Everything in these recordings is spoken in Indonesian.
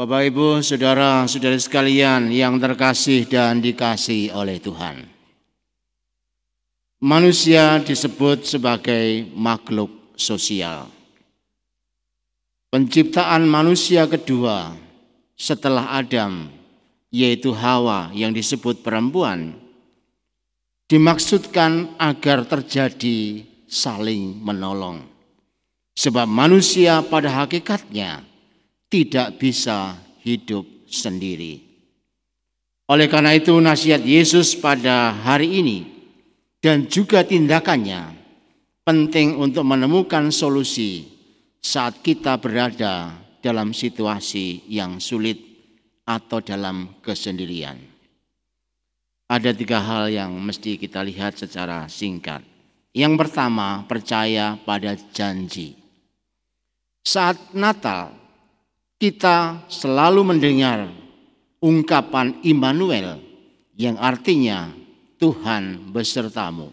Bapak Ibu, saudara saudara sekalian yang terkasih dan dikasih oleh Tuhan. Manusia disebut sebagai makhluk sosial. Penciptaan manusia kedua setelah Adam, yaitu Hawa yang disebut perempuan, dimaksudkan agar terjadi saling menolong. Sebab manusia pada hakikatnya tidak bisa hidup sendiri. Oleh karena itu nasihat Yesus pada hari ini dan juga tindakannya penting untuk menemukan solusi saat kita berada dalam situasi yang sulit atau dalam kesendirian. Ada tiga hal yang mesti kita lihat secara singkat. Yang pertama, percaya pada janji. Saat Natal, kita selalu mendengar ungkapan Immanuel yang artinya Tuhan besertamu.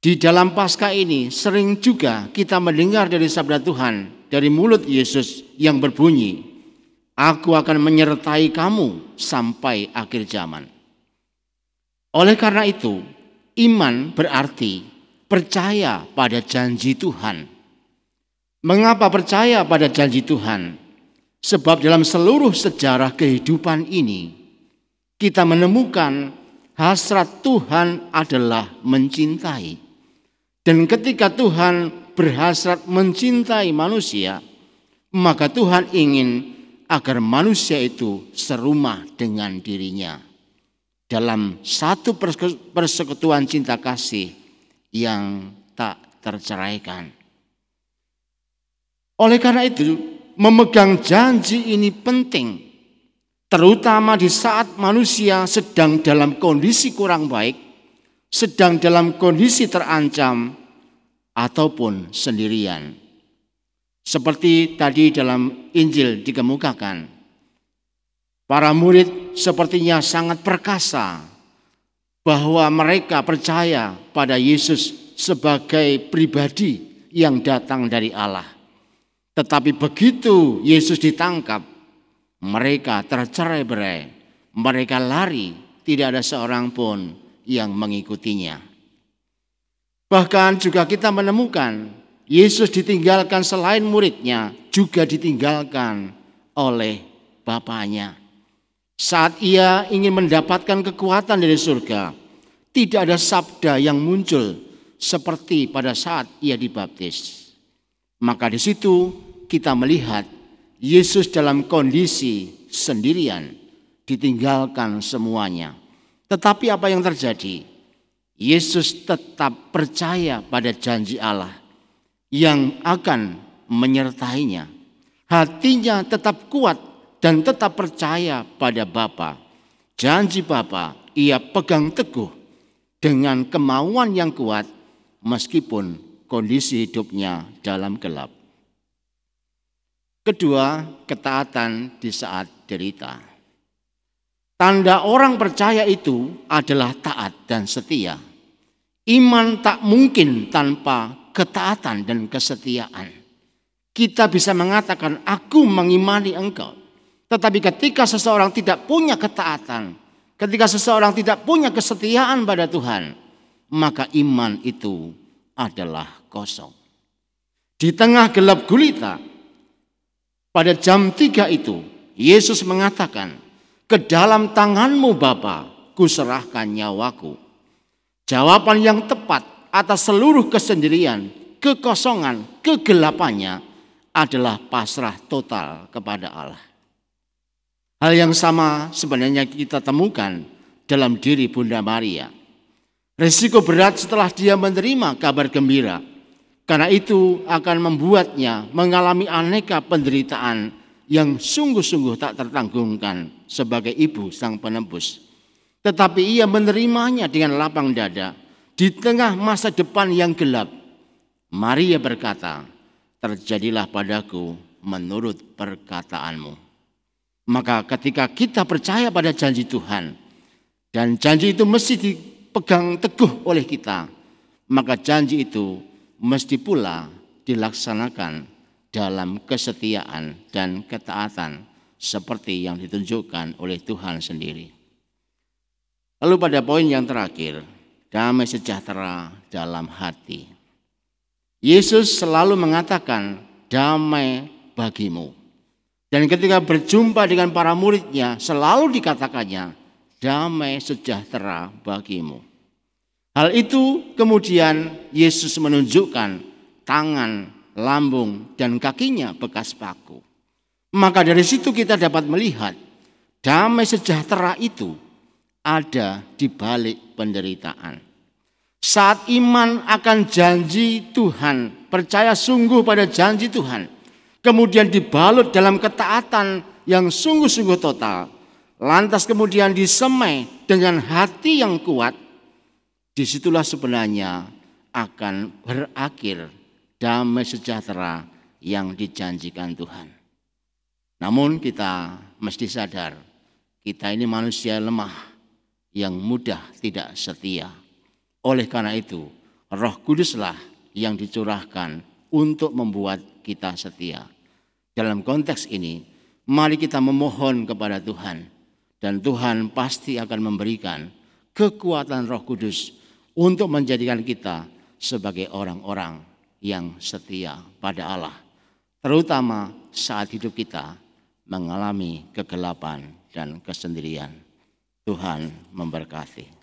Di dalam Pasca ini sering juga kita mendengar dari sabda Tuhan dari mulut Yesus yang berbunyi, "Aku akan menyertai kamu sampai akhir zaman." Oleh karena itu, iman berarti percaya pada janji Tuhan Mengapa percaya pada janji Tuhan? Sebab dalam seluruh sejarah kehidupan ini, kita menemukan hasrat Tuhan adalah mencintai. Dan ketika Tuhan berhasrat mencintai manusia, maka Tuhan ingin agar manusia itu serumah dengan dirinya. Dalam satu persekutuan cinta kasih yang tak terceraikan. Oleh karena itu, memegang janji ini penting, terutama di saat manusia sedang dalam kondisi kurang baik, sedang dalam kondisi terancam, ataupun sendirian. Seperti tadi dalam Injil dikemukakan, para murid sepertinya sangat perkasa bahwa mereka percaya pada Yesus sebagai pribadi yang datang dari Allah. Tetapi begitu Yesus ditangkap, mereka tercerai-berai, mereka lari, tidak ada seorang pun yang mengikutinya. Bahkan juga kita menemukan Yesus ditinggalkan selain muridnya juga ditinggalkan oleh bapaknya. Saat ia ingin mendapatkan kekuatan dari surga, tidak ada sabda yang muncul seperti pada saat ia dibaptis. Maka di situ kita melihat Yesus dalam kondisi sendirian, ditinggalkan semuanya. Tetapi apa yang terjadi? Yesus tetap percaya pada janji Allah yang akan menyertainya. Hatinya tetap kuat dan tetap percaya pada Bapa. Janji Bapa ia pegang teguh dengan kemauan yang kuat meskipun kondisi hidupnya dalam gelap. Kedua, ketaatan di saat derita. Tanda orang percaya itu adalah taat dan setia. Iman tak mungkin tanpa ketaatan dan kesetiaan. Kita bisa mengatakan, "Aku mengimani Engkau." Tetapi ketika seseorang tidak punya ketaatan, ketika seseorang tidak punya kesetiaan pada Tuhan, maka iman itu adalah kosong. Di tengah gelap gulita, pada jam tiga itu, Yesus mengatakan, ke dalam tanganmu Bapa, kuserahkan nyawaku. Jawaban yang tepat atas seluruh kesendirian, kekosongan, kegelapannya adalah pasrah total kepada Allah. Hal yang sama sebenarnya kita temukan dalam diri Bunda Maria Risiko berat setelah dia menerima kabar gembira. Karena itu akan membuatnya mengalami aneka penderitaan yang sungguh-sungguh tak tertanggungkan sebagai ibu sang penembus. Tetapi ia menerimanya dengan lapang dada di tengah masa depan yang gelap. Maria berkata, terjadilah padaku menurut perkataanmu. Maka ketika kita percaya pada janji Tuhan, dan janji itu mesti dipegang teguh oleh kita, maka janji itu mesti pula dilaksanakan dalam kesetiaan dan ketaatan seperti yang ditunjukkan oleh Tuhan sendiri. Lalu pada poin yang terakhir, damai sejahtera dalam hati. Yesus selalu mengatakan damai bagimu. Dan ketika berjumpa dengan para muridnya selalu dikatakannya damai sejahtera bagimu. Hal itu kemudian Yesus menunjukkan tangan, lambung, dan kakinya bekas paku. Maka dari situ kita dapat melihat damai sejahtera itu ada di balik penderitaan. Saat iman akan janji Tuhan, percaya sungguh pada janji Tuhan, kemudian dibalut dalam ketaatan yang sungguh-sungguh total, lantas kemudian disemai dengan hati yang kuat, disitulah sebenarnya akan berakhir damai sejahtera yang dijanjikan Tuhan. Namun kita mesti sadar, kita ini manusia lemah yang mudah tidak setia. Oleh karena itu, roh kuduslah yang dicurahkan untuk membuat kita setia. Dalam konteks ini, mari kita memohon kepada Tuhan dan Tuhan pasti akan memberikan kekuatan roh kudus untuk menjadikan kita sebagai orang-orang yang setia pada Allah. Terutama saat hidup kita mengalami kegelapan dan kesendirian. Tuhan memberkati.